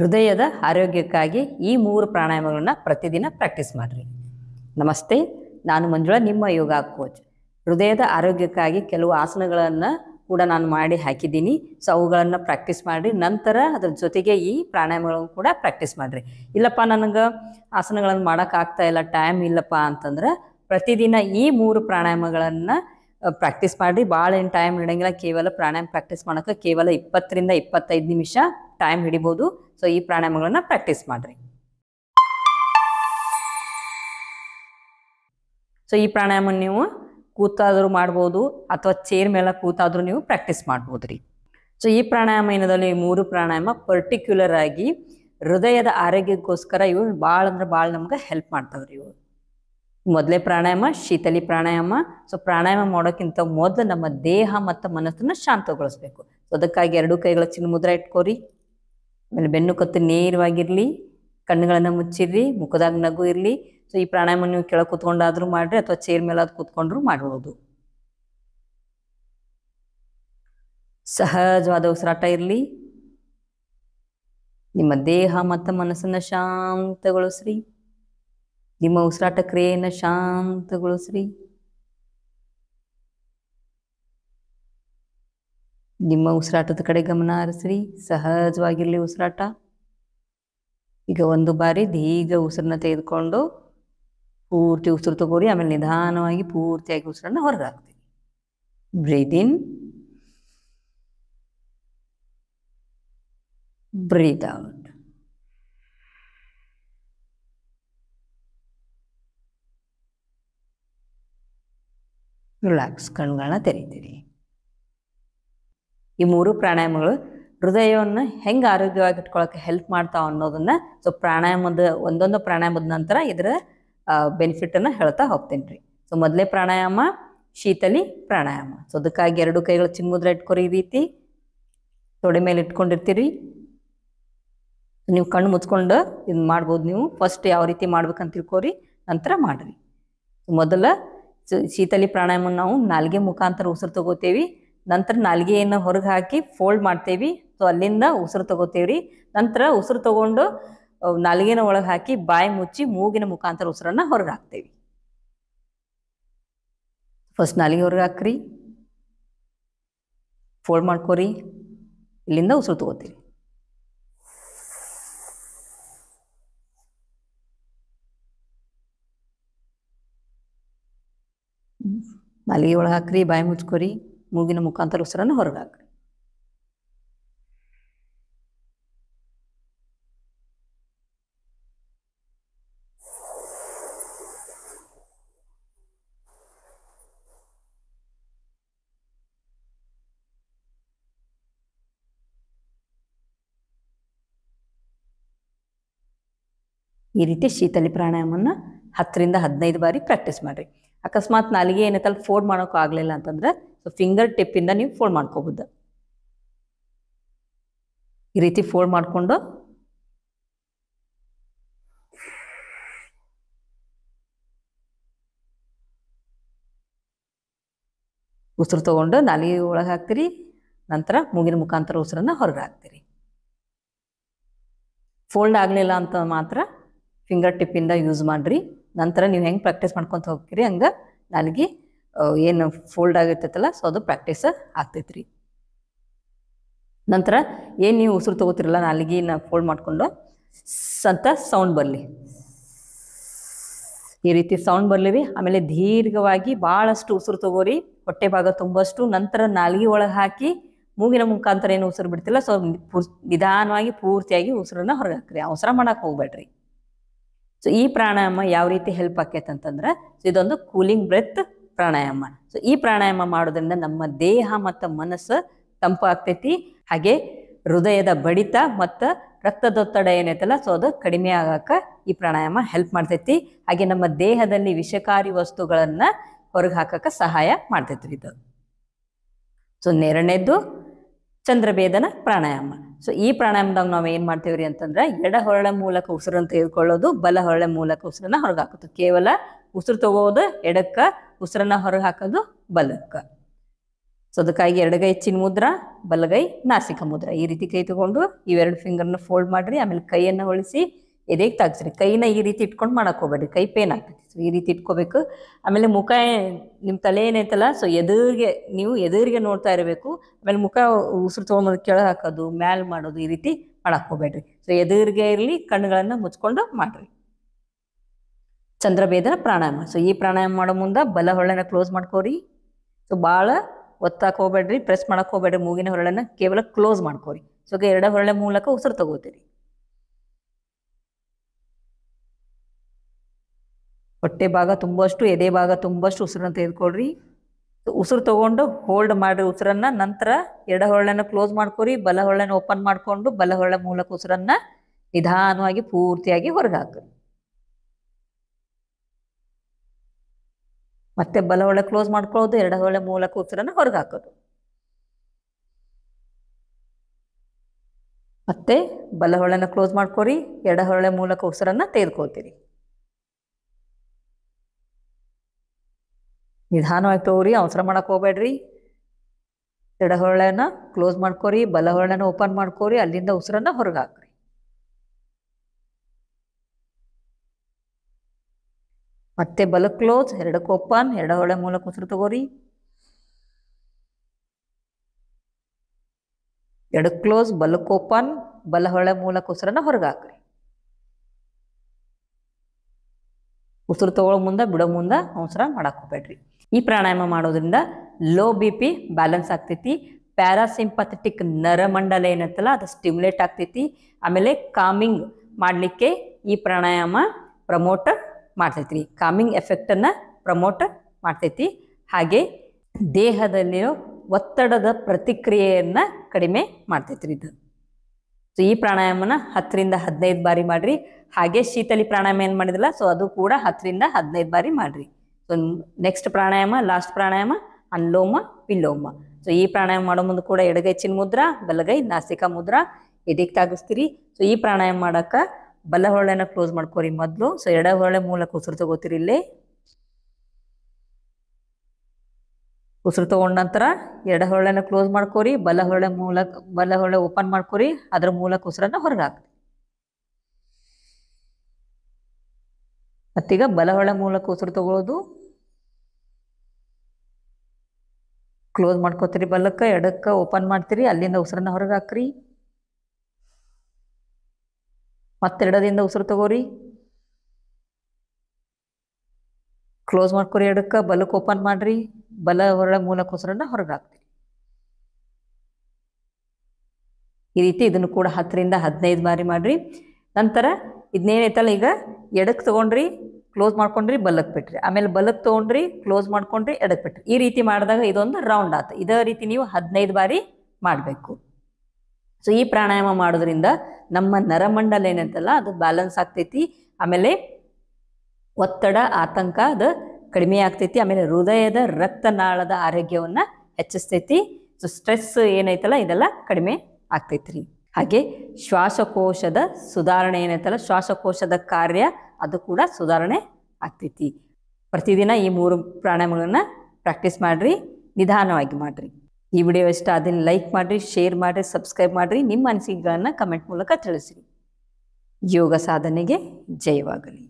ಹೃದಯದ ಆರೋಗ್ಯಕ್ಕಾಗಿ ಈ ಮೂರು ಪ್ರಾಣಾಯಾಮಗಳನ್ನ ಪ್ರತಿದಿನ ಪ್ರಾಕ್ಟೀಸ್ ಮಾಡಿರಿ ನಮಸ್ತೆ ನಾನು ಮಂಜುಳಾ ನಿಮ್ಮ ಯೋಗ ಕೋಚ್ ಹೃದಯದ ಆರೋಗ್ಯಕ್ಕಾಗಿ ಕೆಲವು ಆಸನಗಳನ್ನು ಕೂಡ ನಾನು ಮಾಡಿ ಹಾಕಿದ್ದೀನಿ ಸೊ ಅವುಗಳನ್ನು ಪ್ರಾಕ್ಟೀಸ್ ಮಾಡಿರಿ ನಂತರ ಅದ್ರ ಜೊತೆಗೆ ಈ ಪ್ರಾಣಾಯಾಮಗಳನ್ನು ಕೂಡ ಪ್ರಾಕ್ಟೀಸ್ ಮಾಡಿರಿ ಇಲ್ಲಪ್ಪ ನನಗೆ ಆಸನಗಳನ್ನು ಮಾಡೋಕ್ಕಾಗ್ತಾ ಇಲ್ಲ ಟೈಮ್ ಇಲ್ಲಪ್ಪ ಅಂತಂದ್ರೆ ಪ್ರತಿದಿನ ಈ ಮೂರು ಪ್ರಾಣಾಯಾಮಗಳನ್ನು ಪ್ರಾಕ್ಟೀಸ್ ಮಾಡಿರಿ ಭಾಳ ಏನು ಟೈಮ್ ಹಿಡಂಗಿಲ್ಲ ಕೇವಲ ಪ್ರಾಣಾಯಾಮ ಪ್ರಾಕ್ಟೀಸ್ ಮಾಡೋಕ್ಕೆ ಕೇವಲ ಇಪ್ಪತ್ತರಿಂದ ಇಪ್ಪತ್ತೈದು ನಿಮಿಷ ಟೈಮ್ ಹಿಡಿಬಹುದು ಸೊ ಈ ಪ್ರಾಣಾಯಾಮಗಳನ್ನ ಪ್ರಾಕ್ಟೀಸ್ ಮಾಡ್ರಿ ಸೊ ಈ ಪ್ರಾಣಾಯಾಮ ನೀವು ಕೂತಾದರೂ ಮಾಡ್ಬೋದು ಅಥವಾ ಚೇರ್ ಮೇಲೆ ಕೂತಾದರೂ ನೀವು ಪ್ರಾಕ್ಟೀಸ್ ಮಾಡ್ಬೋದು ರೀ ಸೊ ಈ ಪ್ರಾಣಾಯಾಮ ಏನದಲ್ಲಿ ಮೂರು ಪ್ರಾಣಾಯಾಮ ಪರ್ಟಿಕ್ಯುಲರ್ ಆಗಿ ಹೃದಯದ ಆರೋಗ್ಯಕ್ಕೋಸ್ಕರ ಇವು ಭಾಳ ಅಂದ್ರೆ ಭಾಳ ನಮ್ಗೆ ಹೆಲ್ಪ್ ಮಾಡ್ತಾವ್ರಿ ಇವು ಮೊದಲೇ ಪ್ರಾಣಾಯಾಮ ಶೀತಲಿ ಪ್ರಾಣಾಯಾಮ ಸೊ ಪ್ರಾಣಾಯಾಮ ಮಾಡೋಕ್ಕಿಂತ ಮೊದಲು ನಮ್ಮ ದೇಹ ಮತ್ತು ಮನಸ್ಸನ್ನು ಶಾಂತಗೊಳಿಸ್ಬೇಕು ಸೊ ಅದಕ್ಕಾಗಿ ಎರಡು ಕೈಗಳ ಚಿನ್ನ ಮುದ್ರ ಇಟ್ಕೋರಿ ಆಮೇಲೆ ಬೆನ್ನು ಕತ್ತು ನೇರವಾಗಿರಲಿ ಕಣ್ಣುಗಳನ್ನು ಮುಚ್ಚಿರ್ರಿ ಮುಖದಾಗ ನಗು ಇರಲಿ ಸೊ ಈ ಪ್ರಾಣಾಯಾಮ ನೀವು ಕೆಳಗೆ ಕುತ್ಕೊಂಡಾದ್ರೂ ಮಾಡ್ರಿ ಅಥವಾ ಚೇರ್ ಅದು ಕೂತ್ಕೊಂಡ್ರು ಮಾಡ್ಬೋದು ಸಹಜವಾದ ಉಸಿರಾಟ ಇರಲಿ ನಿಮ್ಮ ದೇಹ ಮತ್ತು ಮನಸ್ಸನ್ನು ಶಾಂತಗೊಳಿಸ್ರಿ ನಿಮ್ಮ ಉಸಿರಾಟ ಕ್ರಿಯೆಯನ್ನು ಶಾಂತಗೊಳಿಸ್ರಿ ನಿಮ್ಮ ಉಸಿರಾಟದ ಕಡೆ ಗಮನ ಹರಿಸ್ರಿ ಸಹಜವಾಗಿರಲಿ ಉಸಿರಾಟ ಈಗ ಒಂದು ಬಾರಿ ದೀರ್ಘ ಉಸಿರನ್ನ ತೆಗೆದುಕೊಂಡು ಪೂರ್ತಿ ಉಸಿರು ತಗೋರಿ ಆಮೇಲೆ ನಿಧಾನವಾಗಿ ಪೂರ್ತಿಯಾಗಿ ಉಸಿರನ್ನ ಹೊರಗೆ ಹಾಕ್ತೀವಿ ಬ್ರೀದ್ ಇನ್ ಔಟ್ ರಿಲ್ಯಾಕ್ಸ್ ಕಣ್ಗಳನ್ನ ತೆರಿತೀರಿ ಈ ಮೂರು ಪ್ರಾಣಾಯಾಮಗಳು ಹೃದಯವನ್ನು ಹೆಂಗೆ ಆರೋಗ್ಯವಾಗಿ ಇಟ್ಕೊಳ್ಳೋಕೆ ಹೆಲ್ಪ್ ಮಾಡ್ತಾವ ಅನ್ನೋದನ್ನ ಸೊ ಪ್ರಾಣಾಯಾಮದ ಒಂದೊಂದು ಪ್ರಾಣಾಯಾಮದ ನಂತರ ಇದರ ಬೆನಿಫಿಟನ್ನು ಹೇಳ್ತಾ ಹೋಗ್ತೇನೆ ರೀ ಸೊ ಮೊದಲೇ ಪ್ರಾಣಾಯಾಮ ಶೀತಲಿ ಪ್ರಾಣಾಯಾಮ ಸೊ ಅದಕ್ಕಾಗಿ ಎರಡು ಕೈಗಳು ಚಿಮ್ಮುದ್ರ ಇಟ್ಕೊರಿ ಈ ರೀತಿ ತೊಡೆ ಮೇಲೆ ಇಟ್ಕೊಂಡಿರ್ತೀರಿ ನೀವು ಕಣ್ಣು ಮುಚ್ಕೊಂಡು ಇದು ಮಾಡ್ಬೋದು ನೀವು ಫಸ್ಟ್ ಯಾವ ರೀತಿ ಮಾಡ್ಬೇಕಂತ ತಿಳ್ಕೊರಿ ನಂತರ ಮಾಡಿರಿ ಮೊದಲ ಶೀತಲಿ ಪ್ರಾಣಾಯಾಮ ನಾವು ನಾಲ್ಗೆ ಮುಖಾಂತರ ಉಸಿರು ತಗೋತೀವಿ ನಂತರ ನಾಲ್ಗೆಯನ್ನು ಹೊರಗೆ ಹಾಕಿ ಫೋಲ್ಡ್ ಮಾಡ್ತೇವಿ ಸೊ ಅಲ್ಲಿಂದ ಉಸಿರು ತಗೋತೇವ್ರಿ ನಂತರ ಉಸಿರು ತಗೊಂಡು ನಾಲ್ಗೆನ ಒಳಗೆ ಹಾಕಿ ಬಾಯಿ ಮುಚ್ಚಿ ಮೂಗಿನ ಮುಖಾಂತರ ಉಸಿರನ್ನ ಹೊರಗೆ ಹಾಕ್ತೇವೆ ಫಸ್ಟ್ ನಾಲಿಗೆ ಹೊರಗೆ ಹಾಕ್ರಿ ಫೋಲ್ಡ್ ಮಾಡ್ಕೋರಿ ಇಲ್ಲಿಂದ ಉಸಿರು ತಗೋತೀರಿ ನಾಲಿಗೆ ಒಳಗೆ ಹಾಕ್ರಿ ಬಾಯಿ ಮುಚ್ಕೋರಿ ಮೂಗಿನ ಮುಖಾಂತರ ಉಸಿರನ್ನು ಹೊರಗೆ ಈ ರೀತಿ ಶೀತಲಿ ಪ್ರಾಣಾಯಾಮವನ್ನು ಹತ್ತರಿಂದ ಹದಿನೈದು ಬಾರಿ ಪ್ರಾಕ್ಟೀಸ್ ಮಾಡಿರಿ ಅಕಸ್ಮಾತ್ ನಾಲಿಗೆ ಏನಕ್ಕಲ್ಲಿ ಫೋರ್ಡ್ ಮಾಡೋಕೆ ಅಂತಂದರೆ ಅಂತಂದ್ರೆ ಸೊ ಫಿಂಗರ್ ಟಿಪ್ಪಿಂದ ನೀವು ಫೋಲ್ಡ್ ಮಾಡ್ಕೋಬೋದು ಈ ರೀತಿ ಫೋಲ್ಡ್ ಮಾಡಿಕೊಂಡು ಉಸಿರು ತಗೊಂಡು ನಾಲಿ ಒಳಗೆ ಹಾಕ್ತೀರಿ ನಂತರ ಮುಗಿನ ಮುಖಾಂತರ ಉಸಿರನ್ನು ಹೊರಗೆ ಹಾಕ್ತೀರಿ ಫೋಲ್ಡ್ ಆಗಲಿಲ್ಲ ಅಂತ ಮಾತ್ರ ಫಿಂಗರ್ ಟಿಪ್ಪಿಂದ ಯೂಸ್ ಮಾಡಿರಿ ನಂತರ ನೀವು ಹೆಂಗೆ ಪ್ರಾಕ್ಟೀಸ್ ಮಾಡ್ಕೊತ ಹೋಗ್ತೀರಿ ಹಂಗೆ ನನಗೆ ಏನು ಫೋಲ್ಡ್ ಆಗಿರ್ತೈತಲ್ಲ ಸೊ ಅದು ಪ್ರಾಕ್ಟೀಸ್ ಆಗ್ತೈತ್ರಿ ನಂತರ ಏನು ನೀವು ಉಸಿರು ತಗೋತಿರಲ್ಲ ನಾಲಿಗೆನ ಫೋಲ್ಡ್ ಮಾಡಿಕೊಂಡು ಸಂತ ಸೌಂಡ್ ಬರಲಿ ಈ ರೀತಿ ಸೌಂಡ್ ಬರಲಿ ರೀ ಆಮೇಲೆ ದೀರ್ಘವಾಗಿ ಭಾಳಷ್ಟು ಉಸಿರು ತಗೋರಿ ಹೊಟ್ಟೆ ಭಾಗ ತುಂಬಷ್ಟು ನಂತರ ನಾಲಿಗೆ ಒಳಗೆ ಹಾಕಿ ಮೂಗಿನ ಮುಖಾಂತರ ಏನು ಉಸಿರು ಬಿಡ್ತಿಲ್ಲ ಸೊ ನಿಧಾನವಾಗಿ ಪೂರ್ತಿಯಾಗಿ ಉಸಿರನ್ನ ಹೊರಗೆ ಹಾಕ್ರಿ ಅವಸರ ಮಾಡಕ್ಕೆ ಹೋಗ್ಬೇಡ್ರಿ ಸೊ ಈ ಪ್ರಾಣಾಯಾಮ ಯಾವ ರೀತಿ ಹೆಲ್ಪ್ ಆಕೈತೆ ಅಂತಂದ್ರೆ ಇದೊಂದು ಕೂಲಿಂಗ್ ಬ್ರೆತ್ ಪ್ರಾಣಾಯಾಮ ಸೊ ಈ ಪ್ರಾಣಾಯಾಮ ಮಾಡೋದ್ರಿಂದ ನಮ್ಮ ದೇಹ ಮತ್ತು ಮನಸ್ಸು ತಂಪಾಗ್ತೈತಿ ಹಾಗೆ ಹೃದಯದ ಬಡಿತ ಮತ್ತು ರಕ್ತದೊತ್ತಡ ಏನೈತಲ್ಲ ಸೊ ಅದು ಕಡಿಮೆ ಆಗಕ್ಕೆ ಈ ಪ್ರಾಣಾಯಾಮ ಹೆಲ್ಪ್ ಮಾಡ್ತೈತಿ ಹಾಗೆ ನಮ್ಮ ದೇಹದಲ್ಲಿ ವಿಷಕಾರಿ ವಸ್ತುಗಳನ್ನು ಹೊರಗೆ ಹಾಕಕ್ಕೆ ಸಹಾಯ ಮಾಡ್ತೈತಿ ಇದು ಸೊ ನೆರಣೆದ್ದು ಚಂದ್ರಭೇದನ ಪ್ರಾಣಾಯಾಮ ಸೊ ಈ ಪ್ರಾಣಾಯಾಮದಾಗ ನಾವು ಏನು ಮಾಡ್ತೀವ್ರಿ ಅಂತಂದ್ರೆ ಎಡ ಹೊರಳೆ ಮೂಲಕ ಉಸಿರನ್ನ ತೆಗೆದುಕೊಳ್ಳೋದು ಬಲ ಹೊರಳೆ ಮೂಲಕ ಉಸಿರನ್ನ ಹೊರಗೆ ಹಾಕೋದು ಕೇವಲ ಉಸಿರು ತಗೋದು ಎಡಕ್ಕೆ ಉಸಿರನ್ನ ಹೊರಗೆ ಹಾಕೋದು ಬಲಕ್ಕ ಸೊ ಅದಕ್ಕಾಗಿ ಎಡಗೈ ಚಿನ್ ಮುದ್ರ ಬಲಗೈ ನಾಸಿಕ ಮುದ್ರ ಈ ರೀತಿ ಕೈ ತಗೊಂಡು ಇವೆರಡು ಫಿಂಗರ್ನ ಫೋಲ್ಡ್ ಮಾಡ್ರಿ ಆಮೇಲೆ ಕೈಯನ್ನು ಹೊಳಿಸಿ ಎದೆಗೆ ತಾಗಿಸ್ರಿ ಕೈನ ಈ ರೀತಿ ಇಟ್ಕೊಂಡು ಮಾಡಕ್ಕೆ ಹೋಗ್ಬೇಡ್ರಿ ಕೈ ಪೇನ್ ಆಗ್ತೈತಿ ಸೊ ಈ ರೀತಿ ಇಟ್ಕೋಬೇಕು ಆಮೇಲೆ ಮುಖ ನಿಮ್ಮ ತಲೆ ಏನೈತಲ್ಲ ಸೊ ಎದುರಿಗೆ ನೀವು ಎದುರಿಗೆ ನೋಡ್ತಾ ಇರಬೇಕು ಆಮೇಲೆ ಮುಖ ಉಸಿರು ತೊಗೊಂಬಂದು ಕೆಳಗೆ ಹಾಕೋದು ಮ್ಯಾಲ್ ಮಾಡೋದು ಈ ರೀತಿ ಮಾಡಕ್ಕೆ ಹೋಗ್ಬೇಡ್ರಿ ಸೊ ಎದುರಿಗೆ ಇರಲಿ ಕಣ್ಣುಗಳನ್ನು ಮುಚ್ಕೊಂಡು ಮಾಡಿರಿ ಚಂದ್ರಭೇದನ ಪ್ರಾಣಾಯಾಮ ಸೊ ಈ ಪ್ರಾಣಾಯಾಮ ಮಾಡೋ ಮುಂದೆ ಬಲ ಹೊರಳನ್ನ ಕ್ಲೋಸ್ ಮಾಡ್ಕೋರಿ ಸೊ ಭಾಳ ಒತ್ತಾಕ್ ಹೋಗ್ಬೇಡ್ರಿ ಪ್ರೆಸ್ ಮಾಡಕ್ಕೆ ಹೋಗ್ಬೇಡ್ರಿ ಮೂಗಿನ ಹೊರಳನ್ನ ಕೇವಲ ಕ್ಲೋಸ್ ಮಾಡ್ಕೋರಿ ಸೊ ಎರಡ ಹೊರಳೆ ಮೂಲಕ ಉಸಿರು ತಗೋತೀರಿ ಹೊಟ್ಟೆ ಭಾಗ ತುಂಬಷ್ಟು ಎದೆ ಭಾಗ ತುಂಬಷ್ಟು ಉಸಿರನ್ನು ತೆಗೆದುಕೊಳ್ರಿ ಉಸಿರು ತಗೊಂಡು ಹೋಲ್ಡ್ ಮಾಡಿ ಉಸಿರನ್ನ ನಂತರ ಎಡ ಹೊರಳನ್ನು ಕ್ಲೋಸ್ ಮಾಡ್ಕೊರಿ ಬಲ ಹೊರಳನ್ನು ಓಪನ್ ಮಾಡಿಕೊಂಡು ಬಲ ಹೊರಳ ಮೂಲಕ ಉಸಿರನ್ನ ನಿಧಾನವಾಗಿ ಪೂರ್ತಿಯಾಗಿ ಹೊರಗೆ ಮತ್ತೆ ಬಲ ಹೊಳೆ ಕ್ಲೋಸ್ ಮಾಡ್ಕೊಳ್ಳೋದು ಎರಡ ಹೊಳೆ ಮೂಲಕ ಉಸಿರನ್ನ ಹೊರಗೆ ಹಾಕೋದು ಮತ್ತೆ ಬಲ ಹೊಳೆನ ಕ್ಲೋಸ್ ಮಾಡ್ಕೊರಿ ಎಡ ಹೊಳೆ ಮೂಲಕ ಉಸಿರನ್ನ ತೆಗೆದುಕೊಳ್ತೀರಿ ನಿಧಾನವಾಗಿ ತಗೋರಿ ಅವಸರ ಮಾಡಕ್ ಹೋಗ್ಬೇಡ್ರಿ ಎಡಹೊರಳೆನ ಕ್ಲೋಸ್ ಮಾಡ್ಕೋರಿ ಬಲ ಓಪನ್ ಮಾಡ್ಕೋರಿ ಅಲ್ಲಿಂದ ಉಸಿರನ್ನ ಹೊರಗೆ ಹಾಕ್ರಿ ಮತ್ತೆ ಬಲ ಕ್ಲೋಸ್ ಎರಡಕ್ಕೆ ಓಪನ್ ಎಡಹೊಳೆ ಮೂಲಕ ಉಸಿರು ತಗೋರಿ ಎಡ ಕ್ಲೋಸ್ ಬಲಕ್ಕೆ ಓಪನ್ ಬಲಹೊಳೆ ಮೂಲಕ ಉಸಿರನ್ನ ಹೊರಗೆ ಹಾಕ್ರಿ ಉಸಿರು ತಗೊಳ್ಳೋ ಮುಂದೆ ಬಿಡೋ ಮುಂದೆ ಅವಸರ ಮಾಡಕ್ಕೆ ಹೋಗ್ಬೇಡ್ರಿ ಈ ಪ್ರಾಣಾಯಾಮ ಮಾಡೋದ್ರಿಂದ ಲೋ ಬಿ ಪಿ ಬ್ಯಾಲೆನ್ಸ್ ಆಗ್ತೈತಿ ಪ್ಯಾರಾಸಿಂಪಥೆಟಿಕ್ ನರಮಂಡಲ ಏನಂತಲ್ಲ ಅದು ಸ್ಟಿಮ್ಯುಲೇಟ್ ಆಗ್ತೈತಿ ಆಮೇಲೆ ಕಾಮಿಂಗ್ ಮಾಡಲಿಕ್ಕೆ ಈ ಪ್ರಾಣಾಯಾಮ ಪ್ರಮೋಟ್ ಮಾಡ್ತೈತಿ ಕಾಮಿಂಗ್ ಎಫೆಕ್ಟನ್ನು ಪ್ರಮೋಟ್ ಮಾಡ್ತೈತಿ ಹಾಗೆ ದೇಹದಲ್ಲಿರೋ ಒತ್ತಡದ ಪ್ರತಿಕ್ರಿಯೆಯನ್ನು ಕಡಿಮೆ ಮಾಡ್ತೈತಿ ರೀ ಇದು ಸೊ ಈ ಪ್ರಾಣಾಯಾಮನ ಹತ್ತರಿಂದ ಹದಿನೈದು ಬಾರಿ ಮಾಡಿರಿ ಹಾಗೆ ಶೀತಲಿ ಪ್ರಾಣಾಯಾಮ ಏನು ಮಾಡಿದಿಲ್ಲ ಸೊ ಅದು ಕೂಡ ಹತ್ತರಿಂದ ಹದಿನೈದು ಬಾರಿ ಮಾಡಿರಿ ಸೊ ನೆಕ್ಸ್ಟ್ ಪ್ರಾಣಾಯಾಮ ಲಾಸ್ಟ್ ಪ್ರಾಣಾಯಾಮ ಅನ್ಲೋಮ ಪಿಲ್ಲೋಮ ಸೊ ಈ ಪ್ರಾಣಾಯಾಮ ಮಾಡೋ ಮುಂದೆ ಕೂಡ ಎಡಗೈ ಚಿನ್ ಮುದ್ರಾ ಬಲಗೈ ನಾಸಿಕ ಮುದ್ರಾ ಎದೆಗೆ ತಾಗಿಸ್ತೀರಿ ಸೊ ಈ ಪ್ರಾಣಾಯಾಮ ಮಾಡಕ್ಕ ಬಲ ಹೊರಳೆನ ಕ್ಲೋಸ್ ಮಾಡ್ಕೋರಿ ಮೊದಲು ಸೊ ಎಡ ಹೊರಳೆ ಮೂಲಕ ಉಸಿರು ತಗೋತೀರಿ ಇಲ್ಲಿ ಉಸಿರು ತಗೊಂಡ ನಂತರ ಎಡ ಹೊರಳೆನ ಕ್ಲೋಸ್ ಮಾಡ್ಕೋರಿ ಬಲ ಹೊರಳೆ ಮೂಲಕ ಬಲ ಹೊರಳೆ ಓಪನ್ ಮಾಡ್ಕೋರಿ ಅದ್ರ ಮೂಲಕ ಉಸಿರನ್ನ ಹೊರಗೆ ಮತ್ತೀಗ ಬಲಹೊಳ ಮೂಲಕ ಉಸಿರು ತಗೊಳ್ಳೋದು ಕ್ಲೋಸ್ ಮಾಡ್ಕೋತೀರಿ ಬಲಕ್ಕ ಎಡಕ್ಕೆ ಓಪನ್ ಮಾಡ್ತೀರಿ ಅಲ್ಲಿಂದ ಉಸಿರನ್ನ ಹೊರಗೆ ಹಾಕ್ರಿ ಮತ್ತೆರಡದಿಂದ ಉಸಿರು ತಗೋರಿ ಕ್ಲೋಸ್ ಮಾಡ್ಕೊರಿ ಎಡಕ್ಕೆ ಬಲಕ್ಕೆ ಓಪನ್ ಮಾಡ್ರಿ ಬಲ ಹೊರಳ ಮೂಲಕ ಉಸಿರನ್ನ ಹೊರಗೆ ಹಾಕ್ತೀರಿ ಈ ರೀತಿ ಇದನ್ನು ಕೂಡ ಹತ್ತರಿಂದ ಹದಿನೈದು ಬಾರಿ ಮಾಡ್ರಿ ನಂತರ ಇದನ್ನೇನೈತಲ್ಲ ಈಗ ಎಡಕ್ಕೆ ತೊಗೊಂಡ್ರಿ ಕ್ಲೋಸ್ ಮಾಡ್ಕೊಂಡ್ರಿ ಬಲಕ್ಕೆ ಬಿಟ್ರಿ ಆಮೇಲೆ ಬಲಕ್ಕೆ ತೊಗೊಂಡ್ರಿ ಕ್ಲೋಸ್ ಮಾಡ್ಕೊಂಡ್ರಿ ಎಡಕ್ಕೆ ಬಿಟ್ರಿ ಈ ರೀತಿ ಮಾಡಿದಾಗ ಇದೊಂದು ರೌಂಡ್ ಆತ ಇದೇ ರೀತಿ ನೀವು ಹದಿನೈದು ಬಾರಿ ಮಾಡಬೇಕು ಸೊ ಈ ಪ್ರಾಣಾಯಾಮ ಮಾಡೋದ್ರಿಂದ ನಮ್ಮ ನರಮಂಡಲ ಏನಂತಲ್ಲ ಅದು ಬ್ಯಾಲೆನ್ಸ್ ಆಗ್ತೈತಿ ಆಮೇಲೆ ಒತ್ತಡ ಆತಂಕ ಅದು ಕಡಿಮೆ ಆಗ್ತೈತಿ ಆಮೇಲೆ ಹೃದಯದ ರಕ್ತನಾಳದ ಆರೋಗ್ಯವನ್ನು ಹೆಚ್ಚಿಸ್ತೈತಿ ಸೊ ಸ್ಟ್ರೆಸ್ ಏನೈತಲ್ಲ ಇದೆಲ್ಲ ಕಡಿಮೆ ಆಗ್ತೈತ್ರಿ ಹಾಗೆ ಶ್ವಾಸಕೋಶದ ಸುಧಾರಣೆ ಏನೈತಲ್ಲ ಶ್ವಾಸಕೋಶದ ಕಾರ್ಯ ಅದು ಕೂಡ ಸುಧಾರಣೆ ಆಗ್ತೈತಿ ಪ್ರತಿದಿನ ಈ ಮೂರು ಪ್ರಾಣಾಯಾಮಗಳನ್ನು ಪ್ರಾಕ್ಟೀಸ್ ಮಾಡ್ರಿ ನಿಧಾನವಾಗಿ ಮಾಡ್ರಿ ಈ ವಿಡಿಯೋ ಇಷ್ಟ ಅದನ್ನು ಲೈಕ್ ಮಾಡಿರಿ ಶೇರ್ ಮಾಡಿರಿ ಸಬ್ಸ್ಕ್ರೈಬ್ ಮಾಡಿರಿ ನಿಮ್ಮ ಅನಿಸಿಕೆಗಳನ್ನು ಕಮೆಂಟ್ ಮೂಲಕ ತಿಳಿಸಿರಿ ಯೋಗ ಸಾಧನೆಗೆ ಜಯವಾಗಲಿ